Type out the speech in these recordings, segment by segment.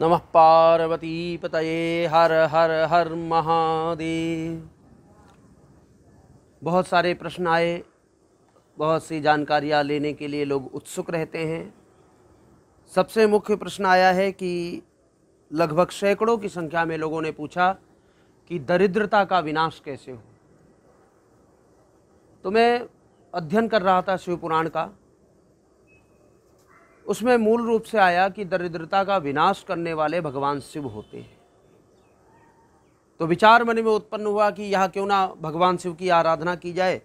नमः पार्वती पतये हर हर हर महादेव बहुत सारे प्रश्न आए बहुत सी जानकारियाँ लेने के लिए लोग उत्सुक रहते हैं सबसे मुख्य प्रश्न आया है कि लगभग सैकड़ों की संख्या में लोगों ने पूछा कि दरिद्रता का विनाश कैसे हो तो मैं अध्ययन कर रहा था शिव पुराण का उसमें मूल रूप से आया कि दरिद्रता का विनाश करने वाले भगवान शिव होते हैं तो विचार मन में उत्पन्न हुआ कि यह क्यों ना भगवान शिव की आराधना की जाए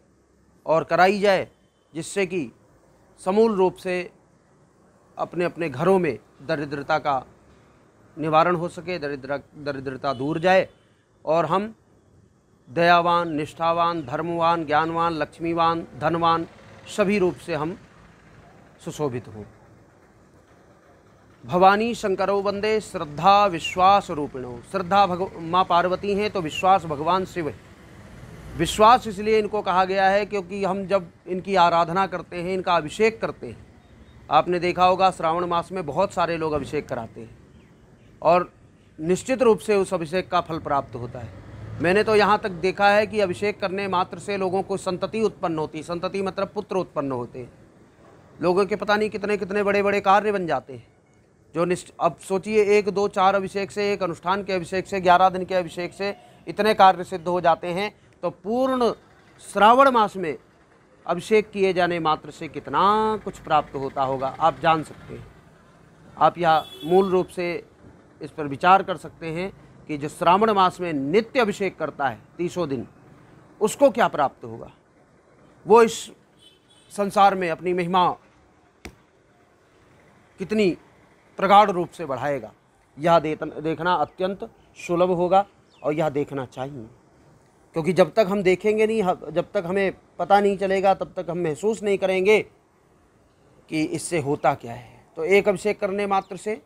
और कराई जाए जिससे कि समूल रूप से अपने अपने घरों में दरिद्रता का निवारण हो सके दरिद्र दरिद्रता दूर जाए और हम दयावान निष्ठावान धर्मवान ज्ञानवान लक्ष्मीवान धनवान सभी रूप से हम सुशोभित हों भवानी शंकरो वंदे श्रद्धा विश्वास रूपिणो श्रद्धा भग माँ पार्वती हैं तो विश्वास भगवान शिव है विश्वास इसलिए इनको कहा गया है क्योंकि हम जब इनकी आराधना करते हैं इनका अभिषेक करते हैं आपने देखा होगा श्रावण मास में बहुत सारे लोग अभिषेक कराते हैं और निश्चित रूप से उस अभिषेक का फल प्राप्त होता है मैंने तो यहाँ तक देखा है कि अभिषेक करने मात्र से लोगों को संतति उत्पन्न होती संतति मतलब पुत्र उत्पन्न होते हैं लोगों के पता नहीं कितने कितने बड़े बड़े कार्य बन जाते हैं जो निश्चित अब सोचिए एक दो चार अभिषेक से एक अनुष्ठान के अभिषेक से ग्यारह दिन के अभिषेक से इतने कार्य सिद्ध हो जाते हैं तो पूर्ण श्रावण मास में अभिषेक किए जाने मात्र से कितना कुछ प्राप्त होता होगा आप जान सकते हैं आप यह मूल रूप से इस पर विचार कर सकते हैं कि जो श्रावण मास में नित्य अभिषेक करता है तीसों दिन उसको क्या प्राप्त होगा वो इस संसार में अपनी महिमा कितनी प्रगाढ़ रूप से बढ़ाएगा यह देखना अत्यंत सुलभ होगा और यह देखना चाहिए क्योंकि जब तक हम देखेंगे नहीं जब तक हमें पता नहीं चलेगा तब तक हम महसूस नहीं करेंगे कि इससे होता क्या है तो एक अभिषेक करने मात्र से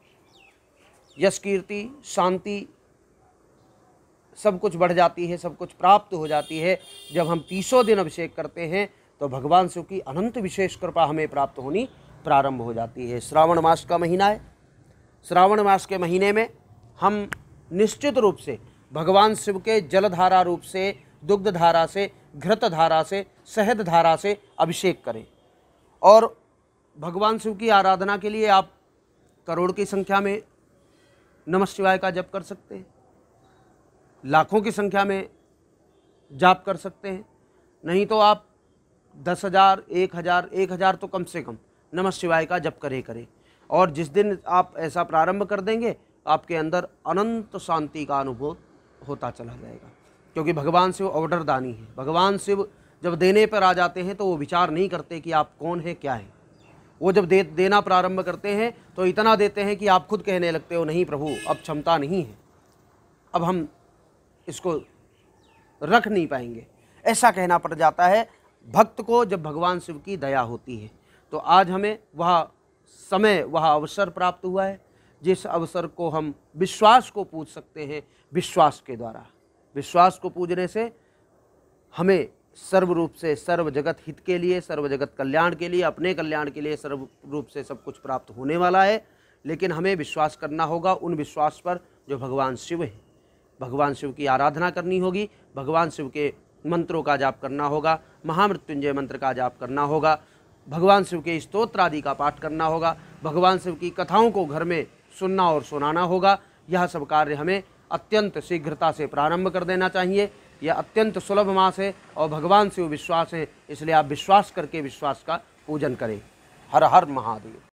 यश कीर्ति शांति सब कुछ बढ़ जाती है सब कुछ प्राप्त हो जाती है जब हम तीसों दिन अभिषेक करते हैं तो भगवान शिव की अनंत विशेष कृपा हमें प्राप्त होनी प्रारंभ हो जाती है श्रावण मास का महीना है श्रावण मास के महीने में हम निश्चित रूप से भगवान शिव के जलधारा रूप से दुग्ध धारा से घृत धारा से शहद धारा से अभिषेक करें और भगवान शिव की आराधना के लिए आप करोड़ की संख्या में नमः शिवाय का जप कर सकते हैं लाखों की संख्या में जाप कर सकते हैं नहीं तो आप दस हज़ार एक हज़ार एक हज़ार तो कम से कम नमः शिवाय का जप करें करें और जिस दिन आप ऐसा प्रारंभ कर देंगे आपके अंदर अनंत शांति का अनुभव होता चला जाएगा क्योंकि भगवान शिव ऑर्डरदानी है भगवान शिव जब देने पर आ जाते हैं तो वो विचार नहीं करते कि आप कौन हैं क्या हैं वो जब दे देना प्रारंभ करते हैं तो इतना देते हैं कि आप खुद कहने लगते हो नहीं प्रभु अब क्षमता नहीं है अब हम इसको रख नहीं पाएंगे ऐसा कहना पड़ जाता है भक्त को जब भगवान शिव की दया होती है तो आज हमें वह समय वह अवसर प्राप्त हुआ है जिस अवसर को हम विश्वास को पूज सकते हैं विश्वास के द्वारा विश्वास को पूजने से हमें सर्व रूप से सर्व जगत हित के लिए सर्व जगत कल्याण के लिए अपने कल्याण के लिए सर्व रूप से सब कुछ प्राप्त होने वाला है लेकिन हमें विश्वास करना होगा उन विश्वास पर जो भगवान शिव हैं भगवान शिव की आराधना करनी होगी भगवान शिव के मंत्रों का जाप करना होगा महामृत्युंजय मंत्र का जाप करना होगा भगवान शिव के स्तोत्र आदि का पाठ करना होगा भगवान शिव की कथाओं को घर में सुनना और सुनाना होगा यह सब कार्य हमें अत्यंत शीघ्रता से प्रारंभ कर देना चाहिए यह अत्यंत सुलभ मास है और भगवान शिव विश्वास है इसलिए आप विश्वास करके विश्वास का पूजन करें हर हर महादेव